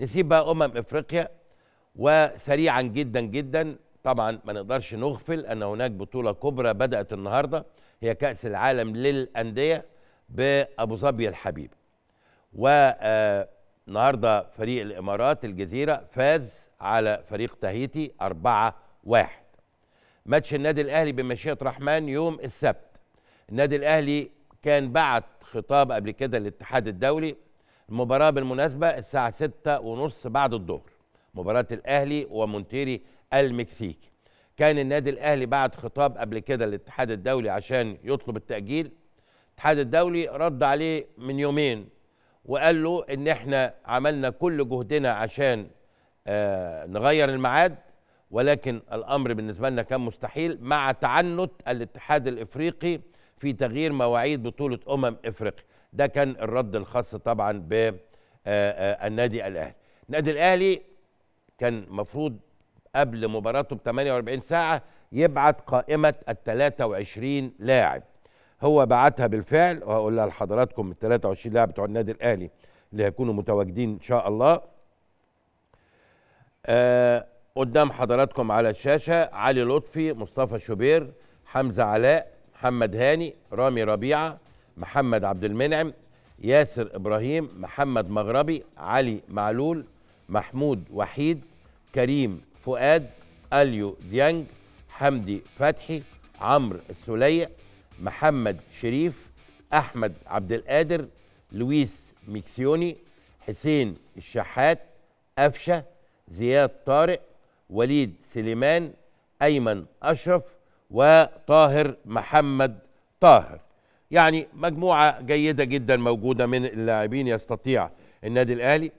نسيب بقى أمم إفريقيا وسريعا جدا جدا طبعا ما نقدرش نغفل أن هناك بطولة كبرى بدأت النهاردة هي كأس العالم للأندية بأبو ظبي الحبيب والنهاردة آه، فريق الإمارات الجزيرة فاز على فريق تهيتي 4 1 ماتش النادي الأهلي بمشيئة رحمن يوم السبت النادي الأهلي كان بعت خطاب قبل كده للاتحاد الدولي المباراة بالمناسبة الساعة ستة ونص بعد الظهر مباراة الأهلي ومونتيري المكسيك كان النادي الأهلي بعد خطاب قبل كده للاتحاد الدولي عشان يطلب التأجيل الاتحاد الدولي رد عليه من يومين وقال له إن إحنا عملنا كل جهدنا عشان آه نغير الميعاد ولكن الأمر بالنسبة لنا كان مستحيل مع تعنت الاتحاد الإفريقي في تغيير مواعيد بطولة أمم إفريقيا ده كان الرد الخاص طبعا بالنادي آه، آه، الاهلي النادي الاهلي كان مفروض قبل مباراته ب 48 ساعه يبعت قائمه ال 23 لاعب هو بعتها بالفعل وهقولها لحضراتكم ال 23 لاعب بتوع النادي الاهلي اللي هيكونوا متواجدين ان شاء الله آه قدام حضراتكم على الشاشه علي لطفي مصطفى شوبير حمزه علاء محمد هاني رامي ربيعه محمد عبد المنعم ياسر ابراهيم محمد مغربي علي معلول محمود وحيد كريم فؤاد اليو ديانج حمدي فتحي عمرو السولية محمد شريف احمد عبد القادر لويس ميكسيوني حسين الشحات أفشة زياد طارق وليد سليمان أيمن أشرف وطاهر محمد طاهر يعني مجموعة جيدة جدا موجودة من اللاعبين يستطيع النادي الأهلي